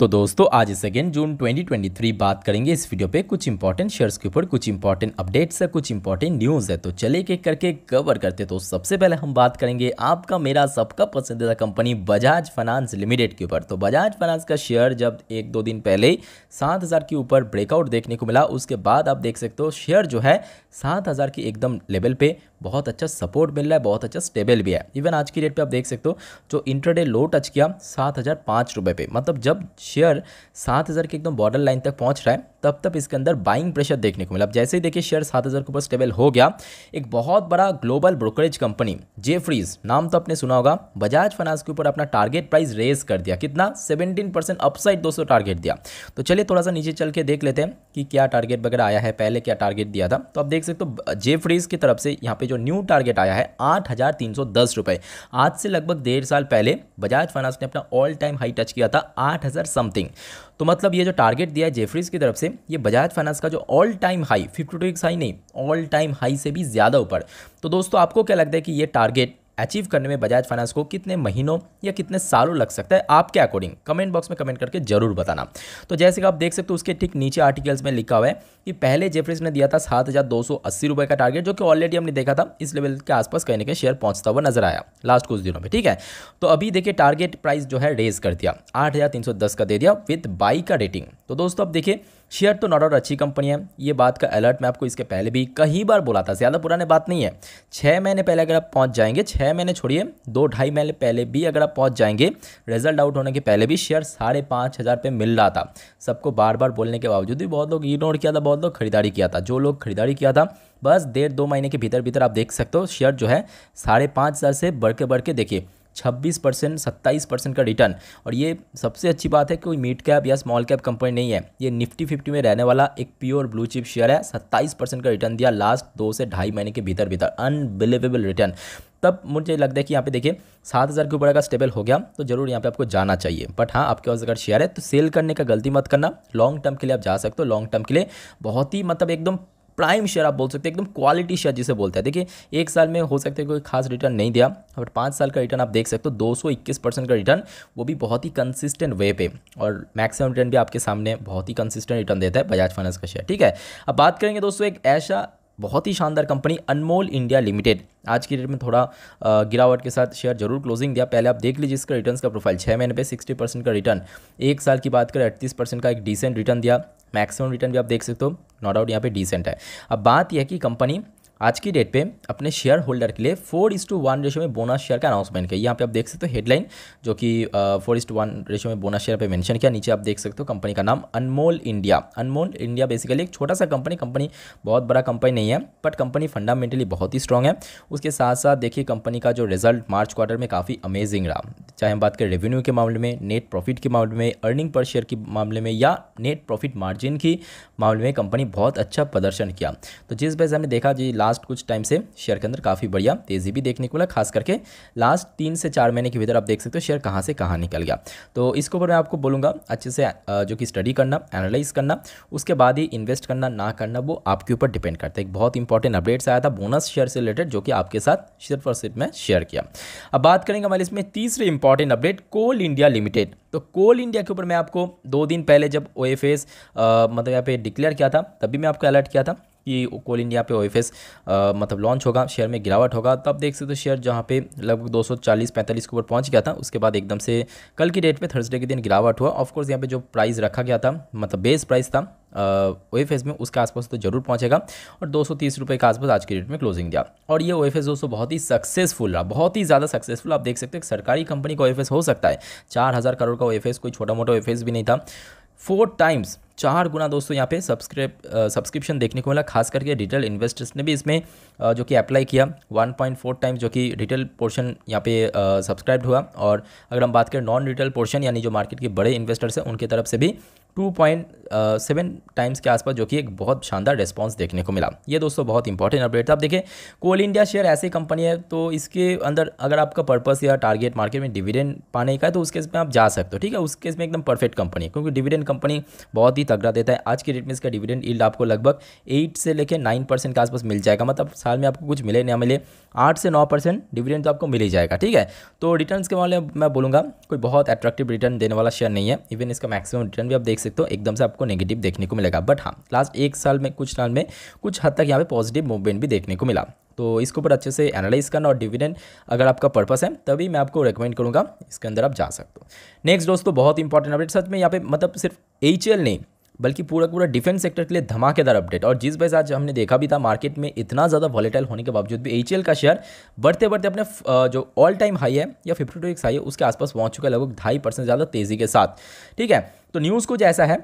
तो दोस्तों आज सेकेंड जून 2023 बात करेंगे इस वीडियो पे कुछ इंपॉर्टेंट शेयर्स के ऊपर कुछ इंपॉर्टेंट अपडेट्स है कुछ इंपॉर्टेंट न्यूज़ है तो चले एक एक करके कवर करते तो सबसे पहले हम बात करेंगे आपका मेरा सबका पसंदीदा कंपनी बजाज फाइनेंस लिमिटेड के ऊपर तो बजाज फाइनेंस का शेयर जब एक दो दिन पहले सात हज़ार के ऊपर ब्रेकआउट देखने को मिला उसके बाद आप देख सकते हो शेयर जो है सात हज़ार की एकदम लेवल पे बहुत अच्छा सपोर्ट मिल रहा है बहुत अच्छा स्टेबल भी है इवन आज की डेट पर आप देख सकते हो जो इंटरडे लो टच किया सात हज़ार पाँच रुपये पे मतलब जब शेयर सात हज़ार के एकदम बॉर्डर लाइन तक पहुंच रहा है तब तक इसके अंदर बाइंग प्रेशर देखने को मिला अब जैसे ही देखिए शेयर सात हज़ार के ऊपर स्टेबल हो गया एक बहुत बड़ा ग्लोबल ब्रोकरेज कंपनी जेफ्रीज नाम तो आपने सुना होगा बजाज फाइनेंस के ऊपर अपना टारगेट प्राइस रेज कर दिया कितना सेवेंटीन परसेंट अपसाइड दो सौ टारगेट दिया तो चलिए थोड़ा सा नीचे चल के देख लेते हैं कि क्या टारगेट वगैरह आया है पहले क्या टारगेट दिया था तो आप देख सकते हो जेफ्रीज की तरफ से यहाँ पे जो न्यू टारगेट आया है आठ हज़ार तीन सौ दस आज से लगभग डेढ़ साल पहले बजाज फाइनेंस ने अपना ऑल टाइम हाई टच किया था आठ हज़ार समथिंग तो मतलब ये जो टारगेट दिया है जेफरीज की तरफ से ये बजाज फाइनेंस का जो all time high fifty two high नहीं ऑल टाइम हाई से भी ज़्यादा ऊपर तो दोस्तों आपको क्या लगता है कि ये टारगेट अचीव करने में बजाज फाइनेंस को कितने महीनों या कितने सालों लग सकता है आपके अकॉर्डिंग कमेंट बॉक्स में कमेंट करके जरूर बताना तो जैसे कि आप देख सकते हो उसके ठीक नीचे आर्टिकल्स में लिखा हुआ है कि पहले जेफ्रिस ने दिया था सात हज़ार दो सौ अस्सी रुपये का टारगेट जो कि ऑलरेडी हमने देखा था इस लेवल के आसपास कहीं ना कहीं शेयर पहुंचता हुआ नजर आया लास्ट कुछ दिनों में ठीक है तो अभी देखिए टारगेट प्राइस जो है रेज कर दिया आठ हज़ार तीन सौ दस का दे दिया विथ बाई का रेटिंग तो दोस्तों अब देखिए शेयर तो नॉट आउट अच्छी कंपनी है ये बात का अलर्ट मैं आपको इसके पहले भी कई बार बोला था ज़्यादा पुराने बात नहीं है छः महीने पहले अगर आप पहुँच जाएंगे छः महीने छोड़िए दो ढाई महीने पहले भी अगर आप पहुँच जाएंगे रिजल्ट आउट होने के पहले भी शेयर साढ़े पाँच हज़ार पे मिल रहा था सबको बार बार बोलने के बावजूद भी बहुत लोग इग्नोर किया था बहुत लोग खरीदारी किया था जो लोग खरीदारी किया था बस डेढ़ दो महीने के भीतर भीतर आप देख सकते हो शेयर जो है साढ़े पाँच हज़ार से बढ़ के बढ़ के देखिए छब्बीस परसेंट सत्ताईस परसेंट का रिटर्न और ये सबसे अच्छी बात है कोई मिड कैप या स्मॉल कैप कंपनी नहीं है ये निफ्टी फिफ्टी में रहने वाला एक प्योर ब्लू चिप शेयर है सत्ताईस परसेंट का रिटर्न दिया लास्ट दो से ढाई महीने के भीतर भीतर अनबिलीवेबल रिटर्न तब मुझे लगता है कि यहाँ पे देखिए सात हज़ार के ऊपर अगर स्टेबल हो गया तो जरूर यहाँ पे आपको जाना चाहिए बट हाँ आपके पास अगर शेयर है तो सेल करने का गलती मत करना लॉन्ग टर्म के लिए आप जा सकते हो लॉन्ग टर्म के लिए बहुत ही मतलब एकदम प्राइम शेयर आप बोल सकते हैं एकदम क्वालिटी शेयर जिसे बोलते हैं देखिए एक साल में हो सकता है कोई खास रिटर्न नहीं दिया बट पाँच साल का रिटर्न आप देख सकते हो दो परसेंट का रिटर्न वो भी बहुत ही कंसिस्टेंट वे पे और मैक्सिमम रिटर्न भी आपके सामने बहुत ही कंसिस्टेंट रिटर्न देता है बजाज फाइनेंस का शेयर ठीक है अब बात करेंगे दोस्तों एक ऐसा बहुत ही शानदार कंपनी अनमोल इंडिया लिमिटेड आज की डेट में थोड़ा गिरावट के साथ शेयर जरूर क्लोजिंग दिया पहले आप देख लीजिए इसका रिटर्न्स का प्रोफाइल छः महीने पे 60 परसेंट का रिटर्न एक साल की बात करें अड़तीस परसेंट का एक डिसेंट रिटर्न दिया मैक्सिमम रिटर्न भी आप देख सकते हो नो डाउट यहाँ पे डिसेंट है अब बात यह कि कंपनी आज की डेट पे अपने शेयर होल्डर के लिए four is to one ratio में बोनस शेयर का अनाउंसमेंट किया यहाँ पे आप देख सकते हो हेडलाइन जो कि four is to one ratio में बोनस शेयर पे मेंशन किया नीचे आप देख सकते हो कंपनी का नाम Anmol India Anmol India basically एक छोटा सा कंपनी कंपनी बहुत बड़ा कंपनी नहीं है बट कंपनी फंडामेंटली बहुत ही स्ट्रॉग है उसके साथ साथ देखिए कंपनी का जो रिजल्ट मार्च क्वार्टर में काफ़ी अमेजिंग रहा चाहे हम बात करें रेवेन्यू के मामले में नेट प्रॉफिट के मामले में अर्निंग पर शेयर के मामले में या नेट प्रॉफिट मार्जिन की मामले में कंपनी बहुत अच्छा प्रदर्शन किया तो जिस वजह से हमने देखा जी लास्ट लास्ट कुछ टाइम से शेयर के अंदर काफ़ी बढ़िया तेज़ी भी देखने को मिला खास करके लास्ट तीन से चार महीने के भीतर आप देख सकते हो शेयर कहाँ से कहाँ निकल गया तो इसके ऊपर मैं आपको बोलूँगा अच्छे से जो कि स्टडी करना एनालाइज करना उसके बाद ही इन्वेस्ट करना ना करना वो आपके ऊपर डिपेंड करता है एक बहुत इंपॉर्टेंट अपडेट्स आया था बोनस शेयर से रिलेटेड जो कि आपके साथ सिर्फ और सिर्फ मैं शेयर किया अब बात करेंगे हमारे इसमें तीसरे important update Coal India Limited तो कोल इंडिया के ऊपर मैं आपको दो दिन पहले जब ओ मतलब यहाँ पे डिक्लेयर किया था तभी मैं आपको अलर्ट किया था ये कोल इंडिया पे ओ मतलब लॉन्च होगा शेयर में गिरावट होगा तब देख सकते हो तो शेयर जहाँ पे लगभग 240 45 के ऊपर पहुँच गया था उसके बाद एकदम से कल की डेट में थर्सडे के दिन गिरावट हुआ ऑफकोर्स यहाँ पे जो प्राइस रखा गया था मतलब बेस प्राइस था ओ एफ एस में उसके आसपास तो जरूर पहुंचेगा और दो सौ तीस रुपये के आसपास आज की डेट में क्लोजिंग दिया और ये ओ एफ एस दोस्तों बहुत ही सक्सेसफुल रहा बहुत ही ज़्यादा सक्सेसफुल आप देख सकते हैं सरकारी कंपनी का ओ एफ एस हो सकता है चार हज़ार करोड़ का ओ एफ एस कोई छोटा मोटा ओ एफ एस भी नहीं था फोर टाइम्स चार गुना दोस्तों यहाँ पे सब्सक्राइब सब्सक्रिप्शन देखने को मिला खास करके रिटेल इन्वेस्टर्स ने भी इसमें जो कि अप्लाई किया 1.4 टाइम्स जो कि रिटेल पोर्शन यहाँ पे सब्सक्राइब्ड हुआ और अगर हम बात करें नॉन रिटेल पोर्शन यानी जो मार्केट के बड़े इन्वेस्टर्स हैं उनके तरफ से भी टू पॉइंट सेवन टाइम्स के आसपास जो कि एक बहुत शानदार रिस्पांस देखने को मिला ये दोस्तों बहुत इंपॉर्टेंट अपडेट था आप देखें कोल इंडिया शेयर ऐसी कंपनी है तो इसके अंदर अगर आपका पर्पस या टारगेट मार्केट में डिविडेंड पाने का है तो उस केस में आप जा सकते हो ठीक है उस केस में एकदम परफेक्ट कंपनी है क्योंकि डिविडेंड कंपनी बहुत ही तगड़ा देता है आज की डेट में इसका डिविडेंड ईल्ड आपको लगभग एट से लेकर नाइन परसेंट के आसपास मिल जाएगा मतलब साल में आपको कुछ मिले ना मिले आठ से नौ परसेंट डिविडेंड तो आपको मिल ही जाएगा ठीक है तो रिटर्न के मामले में मैं बोलूँगा कोई बहुत अट्रैक्टिव रिटर्न देने वाला शेयर नहीं है इवन इसका मैक्सिमम रिटर्न भी आप देख सकते हो तो एकदम से आपको नेगेटिव देखने को मिलेगा बट हाँ लास्ट एक साल में कुछ साल में कुछ हद तक यहाँ पे पॉजिटिव मूवमेंट भी देखने को मिला तो इसके ऊपर अच्छे से एनालाइज करना और डिविडेंड अगर आपका पर्पस है तभी मैं आपको रेकमेंड करूँगा इसके अंदर आप जा सकते हो नेक्स्ट दोस्तों बहुत इंपॉर्टेंट अपडेट सच में यहाँ पे मतलब सिर्फ एच नहीं बल्कि पूरा पूरा डिफेंस सेक्टर के लिए धमाकेदार अपडेट और जिस वजह से हमने देखा भी था मार्केट में इतना ज़्यादा वॉलेटाइल होने के बावजूद भी एच का शेयर बढ़ते बढ़ते अपने जो ऑल टाइम हाई है या फिफ्टी टू हाई है उसके आसपास पहुँच चुका है लगभग ढाई परसेंट ज़्यादा तेज़ी के साथ ठीक है तो न्यूज़ कुछ ऐसा है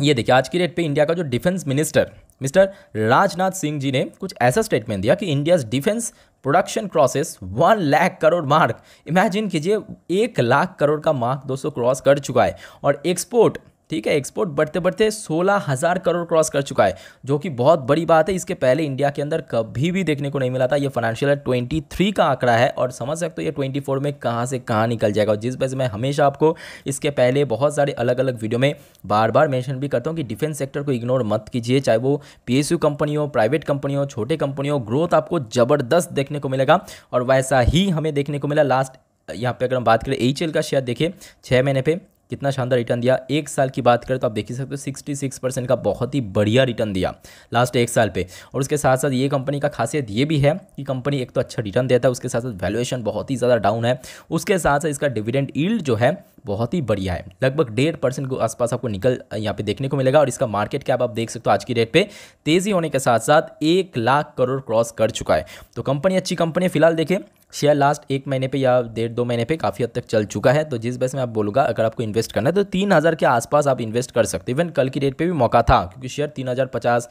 ये देखिए आज की डेट पर इंडिया का जो defence minister mister Rajnath Singh ji ने कुछ ऐसा स्टेटमेंट दिया कि India's defence production crosses one lakh crore mark imagine कीजिए एक लाख करोड़ का मार्क दोस्तों क्रॉस कर चुका है और एक्सपोर्ट ठीक है एक्सपोर्ट बढ़ते बढ़ते सोलह हज़ार करोड़ क्रॉस कर चुका है जो कि बहुत बड़ी बात है इसके पहले इंडिया के अंदर कभी भी देखने को नहीं मिला था ये फाइनेंशियल ईयर ट्वेंटी थ्री का आंकड़ा है और समझ सकते हो ये ट्वेंटी फोर में कहाँ से कहाँ निकल जाएगा और जिस वजह से मैं हमेशा आपको इसके पहले बहुत सारे अलग अलग वीडियो में बार बार मैंशन भी करता हूँ कि डिफेंस सेक्टर को इग्नोर मत कीजिए चाहे वो पी कंपनी हो प्राइवेट कंपनी हो छोटे कंपनी हो ग्रोथ आपको ज़बरदस्त देखने को मिलेगा और वैसा ही हमें देखने को मिला लास्ट यहाँ पे अगर हम बात करें एच का शेयर देखिए छः महीने पे कितना शानदार रिटर्न दिया एक साल की बात करें तो आप देख ही सकते हो सिक्सटी सिक्स परसेंट का बहुत ही बढ़िया रिटर्न दिया लास्ट एक साल पे और उसके साथ साथ ये कंपनी का खासियत ये भी है कि कंपनी एक तो अच्छा रिटर्न देता है उसके साथ साथ वैल्यूएशन बहुत ही ज़्यादा डाउन है उसके साथ साथ इसका डिविडेंड ईल्ड जो है बहुत ही बढ़िया है लगभग डेढ़ परसेंट के आसपास आपको निकल यहाँ पे देखने को मिलेगा और इसका मार्केट कैप आप देख सकते हो आज की डेट पे तेज़ी होने के साथ साथ एक लाख करोड़ क्रॉस कर चुका है तो कंपनी अच्छी कंपनी है फिलहाल देखें शेयर लास्ट एक महीने पे या डेढ़ दो महीने पे काफ़ी हद तक चल चुका है तो जिस वजह से मैं आप बोलूँगा अगर आपको इन्वेस्ट इन्वेस्ट करना है तो तीन हज़ार के आसपास आप इन्वेस्ट कर सकते हो इवन कल की डेट पे भी मौका था क्योंकि शेयर तीन हज़ार पचास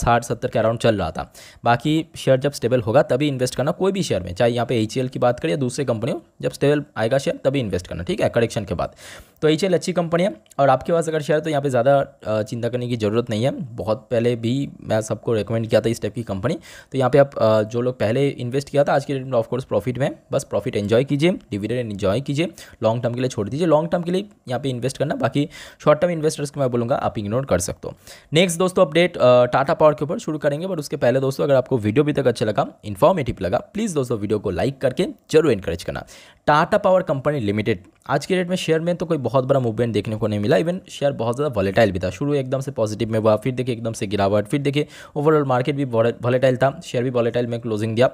साठ सत्तर के अराउंड चल रहा था बाकी शेयर जब स्टेबल होगा तभी इन्वेस्ट करना कोई भी शेयर में चाहे यहाँ पे एच e की बात करें या दूसरे कंपनियों जब स्टेबल आएगा शेयर तभी इन्वेस्ट करना ठीक है करेक्शन के बाद तो एच e अच्छी कंपनी है और आपके पास अगर शेयर तो यहाँ पर ज़्यादा चिंता करने की ज़रूरत नहीं है बहुत पहले भी मैं सबको रिकमेंड किया था इस टाइप की कंपनी तो यहाँ पर आप जो लोग पहले इन्वेस्ट किया था आज के डेट में ऑफकोर्स प्रॉफिट में बस प्रॉफिट एन्जॉय कीजिए डिविडेंड एन्जॉय कीजिए लॉन्ग टर्म के लिए छोड़ दीजिए लॉन्ग टर्म के लिए यहाँ पे इन्वेस्ट करना बाकी शॉर्ट टर्म इन्वेस्टर्स को मैं बोलूँगा आप इग्नोर कर सकते हो नेक्स्ट दोस्तों अपडेट टाटा पावर के ऊपर शुरू करेंगे बट उसके पहले दोस्तों अगर आपको वीडियो भी तक अच्छा लगा इन्फॉर्मेटिव लगा प्लीज़ दोस्तों वीडियो को लाइक करके जरूर इंकरेज करना टाटा पावर कंपनी लिमिटेड आज के डेट में शेयर में तो कोई बहुत बड़ा मूवमेंट देखने को नहीं मिला इवन शेयर बहुत ज़्यादा वॉलेटाइल भी था शुरू एकदम से पॉजिटिव में हुआ फिर देखिए एकदम से गिरावट फिर देखिए ओवरऑल मार्केट भी वॉलेटाइल था शेयर भी वॉलेटाइल में क्लोजिंग दिया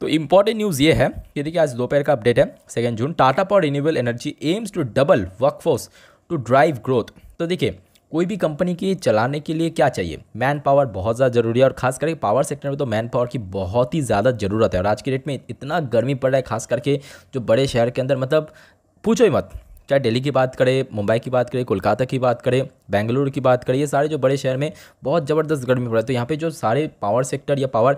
तो इंपॉर्टेंट न्यूज़ ये है कि देखिए आज दोपहर का अपडेट है second June Tata Power renewable energy aims to double workforce to drive growth तो देखिए कोई भी कंपनी की चलाने के लिए क्या चाहिए मैन पावर बहुत ज़्यादा जरूरी है और खास करके पावर सेक्टर में तो मैन पावर की बहुत ही ज़्यादा ज़रूरत है और आज के डेट में इतना गर्मी पड़ रहा है खास करके जो बड़े शहर के अंदर मतलब पूछो ही मत चाहे दिल्ली की बात करें मुंबई की बात करें कोलकाता की बात करें बेंगलुरु की बात करें ये सारे जो बड़े शहर में बहुत ज़बरदस्त गर्मी पड़ रही है तो यहाँ पे जो सारे पावर सेक्टर या पावर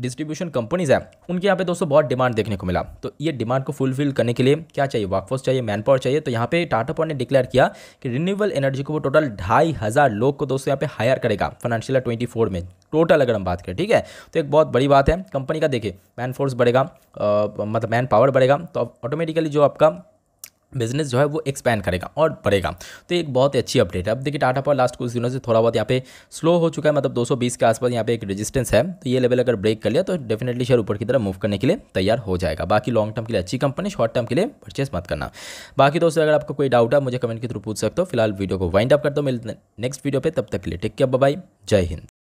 डिस्ट्रीब्यूशन कंपनीज़ हैं उनके यहाँ पे दोस्तों बहुत डिमांड देखने को मिला तो ये डिमांड को फुलफिल करने के लिए क्या चाहिए वर्कफोर्स चाहिए मैन पावर चाहिए तो यहाँ पे टाटा पावर ने डिक्लेयर किया कि रिन्यूएबल एनर्जी को वो टोटल ढाई हज़ार लोग को दोस्तों यहाँ पे हायर करेगा फाइनेंशियल ट्वेंटी फोर में टोटल अगर हम बात करें ठीक है तो एक बहुत बड़ी बात है कंपनी का देखिए मैन फोर्स बढ़ेगा मतलब मैन पावर बढ़ेगा तो ऑटोमेटिकली जो आपका बिजनेस जो है वो एक्सपैंड करेगा और बढ़ेगा तो एक बहुत ही अच्छी अपडेट है अब देखिए टाटा पावर लास्ट कुछ दिनों से थोड़ा बहुत यहाँ पे स्लो हो चुका है मतलब 220 के आसपास यहाँ पे एक रेजिस्टेंस है तो ये लेवल अगर ब्रेक कर लिया तो डेफिनेटली शेयर ऊपर की तरफ मूव करने के लिए तैयार हो जाएगा बाकी लॉन्ग टर्म के लिए अच्छी कंपनी शॉर्ट टर्म के लिए परचेस मत करना बाकी दोस्तों अगर आपको कोई डाउट है मुझे कमेंट के थ्रू पूछ सकते हो फिलहाल वीडियो को वाइंड अप कर दो मिलते नेक्स्ट वीडियो पर तब तक के लिए टेक केयर बाई जय हिंद